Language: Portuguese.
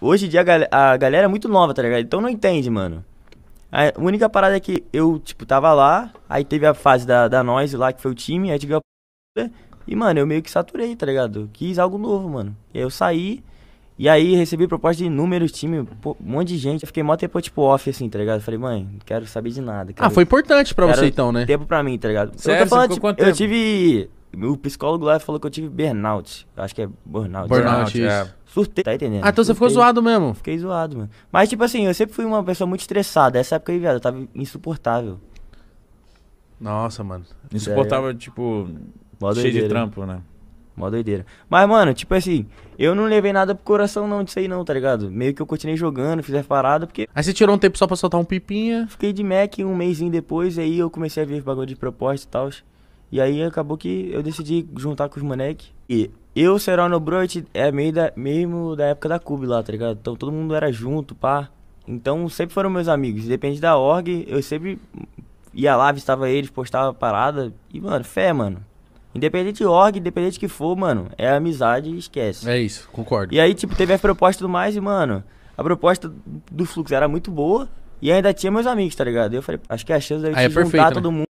hoje em dia a, gal a galera é muito nova, tá ligado? Então não entende, mano. A única parada é que eu, tipo, tava lá, aí teve a fase da, da Noise lá, que foi o time, aí tive E, mano, eu meio que saturei, tá ligado? Quis algo novo, mano. E aí eu saí, e aí recebi proposta de inúmeros times, um monte de gente. Eu fiquei mó tempo, tipo, off, assim, tá ligado? Falei, mãe, não quero saber de nada. Ah, quero, ah, foi importante pra você então, né? Tempo pra mim, tá ligado? Sério? Tipo, eu, falando, tipo, eu tive o psicólogo lá falou que eu tive burnout. Acho que é burnout. Burnout, é. Surtei, tá entendendo? Ah, então você ficou zoado mesmo? Fiquei zoado, mano. Mas, tipo assim, eu sempre fui uma pessoa muito estressada. Essa época aí, viado, eu tava insuportável. Nossa, mano. Insuportável, é tipo, cheio doideira, de trampo, né? Mó doideira. Mas, mano, tipo assim, eu não levei nada pro coração não disso aí não, tá ligado? Meio que eu continuei jogando, fiz a parada, porque... Aí você tirou um tempo só pra soltar um pipinha? Fiquei de Mac um mêsinho depois, aí eu comecei a ver bagulho de propósito e tal. E aí acabou que eu decidi juntar com os moleques. E eu, Serol no Broit, é meio da, mesmo da época da Cube lá, tá ligado? Então todo mundo era junto, pá. Então sempre foram meus amigos. Depende da org, eu sempre ia lá, visitava eles, postava parada. E, mano, fé, mano. Independente de org, independente de que for, mano, é amizade e esquece. É isso, concordo. E aí, tipo, teve a proposta do mais e, mano, a proposta do Fluxo era muito boa. E ainda tinha meus amigos, tá ligado? Eu falei, acho que a chance de é juntar perfeito, todo né? mundo.